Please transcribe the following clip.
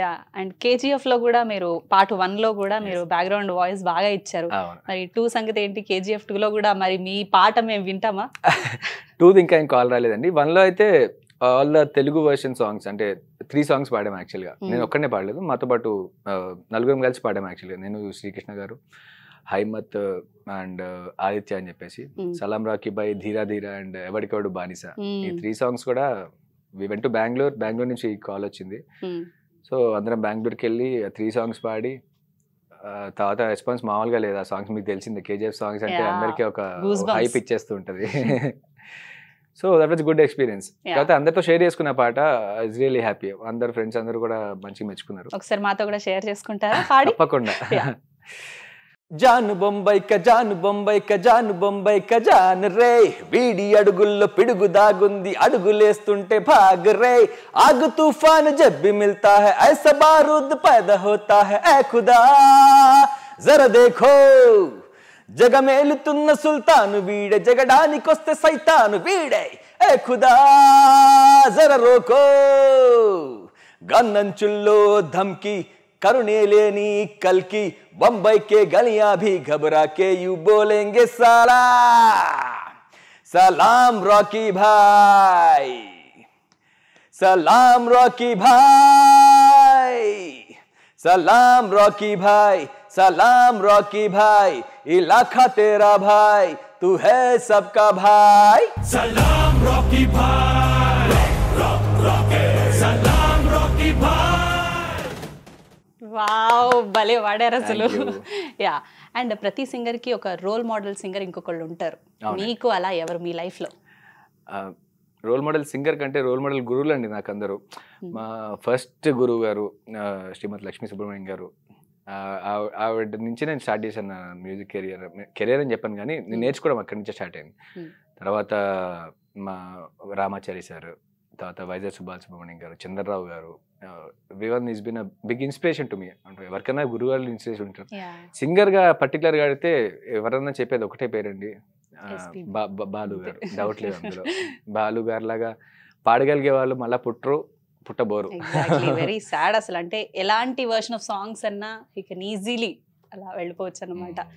Yeah and KGF లో కూడా మీరు పార్ట్ వన్ లో కూడా మీరు బ్యాక్గ్రౌండ్ వాయిస్ బాగా ఇచ్చారు మరి టూ సంగతి ఏంటి కేజీఎఫ్ టూ లో కూడా మరి మీ పాట మేము వింటామా టూ ఇంకా ఏం కాల్ రాలేదండి వన్ లో అయితే all the Telugu version songs అంటే త్రీ సాంగ్స్ పాడాము యాక్చువల్గా నేను ఒక్కడనే పాడలేదు మాతో పాటు నలుగురం కలిసి పాడాము యాక్చువల్గా నేను శ్రీకృష్ణ గారు హైమత్ అండ్ uh, ఆదిత్య అని చెప్పేసి hmm. సలాం రాకీ ధీరా ధీరా అండ్ uh, ఎవడికోడు బానిస ఈ త్రీ hmm. సాంగ్స్ కూడా we went to Bengaluru Bengaluru నుంచి కాల్ వచ్చింది hmm. సో అందరం బెంగళూరుకి వెళ్ళి త్రీ సాంగ్స్ పాడి తర్వాత రెస్పాన్స్ మామూలుగా లేదు ఆ సాంగ్స్ మీకు తెలిసింది కేజీఎఫ్ సాంగ్స్ అంటే అందరికీ ఒక హైప్ ఇచ్చేస్తూ ఉంటుంది so that was good experience తర్వాత అందరితో షేర్ చేసుకున్న పాట ఇస్ రియలీ హ్యాపీ అందరు ఫ్రెండ్స్ అందరూ కూడా మంచిగా మెచ్చుకున్నారు ఒకసారి మాతో కూడా షేర్ చేసుకుంటారా తప్పకుండా జాను బొంబై కజాను బొంబై కజాను బొంబై కజాన్ రే వీడి అడుగుల్లో పిడుగు దాగుంది అడుగులేస్తుంటే భాగ్ రే ఆగు తూఫాన్ జబ్ भी मिलता है ऐसा बारूद पैदा होता है ऐ खुदा जरा देखो జగమేలుతున్న సుల్తాను వీడే జగడానికొస్తే సైతాను వీడే ఏ ఖుదా జర రోకో గన్నంచుల్లో ధమ్కి करुणे लेनी कल की बम्बई के गलियां भी घबरा के यू बोलेंगे साला सलाम रॉकी भाई सलाम रॉकी भाई सलाम रॉकी भाई सलाम रॉकी भाई इलाका तेरा भाई तू है सबका भाई सलाम रॉकी भाई వావ్ భలే వాడారు అసలు యా అండ్ ప్రతి సింగర్కి ఒక రోల్ మోడల్ సింగర్ ఇంకొకళ్ళు ఉంటారు మీకు అలా ఎవరు మీ లైఫ్లో రోల్ మోడల్ సింగర్ కంటే రోల్ మోడల్ గురువులు అండి నాకు అందరూ hmm. మా ఫస్ట్ గురువు గారు శ్రీమతి లక్ష్మీ సుబ్రహ్మణ్యం గారు ఆవిడ నుంచి నేను స్టార్ట్ చేశాను నా మ్యూజిక్ కెరియర్ కెరియర్ అని చెప్పాను కానీ నేను hmm. నేర్చుకోవడం అక్కడి నుంచే స్టార్ట్ అయింది hmm. తర్వాత మా రామాచారి సార్ తర్వాత వైజర్ సుబ్రహ్మణ్యం గారు చంద్రరావు గారు వివన్ is been a big inspiration to me అంటే ఎవరికైనా గురువు గారు ఇన్స్పిరేషన్ ఉంటారు సింగర్గా పర్టికులర్గా అడిగితే ఎవరన్నా చెప్పేది ఒకటే పేరండి బాలు గారు డౌట్ లేదు అందులో బాలు గారు లాగా పాడగలిగే వాళ్ళు మళ్ళీ పుట్టరు పుట్టబోరు వెరీ సాడ్ అసలు అంటే ఎలాంటి వర్షన్ ఆఫ్ సాంగ్స్ అన్నా యూ కెన్ ఈజీలీ అలా వెళ్ళిపోవచ్చు అనమాట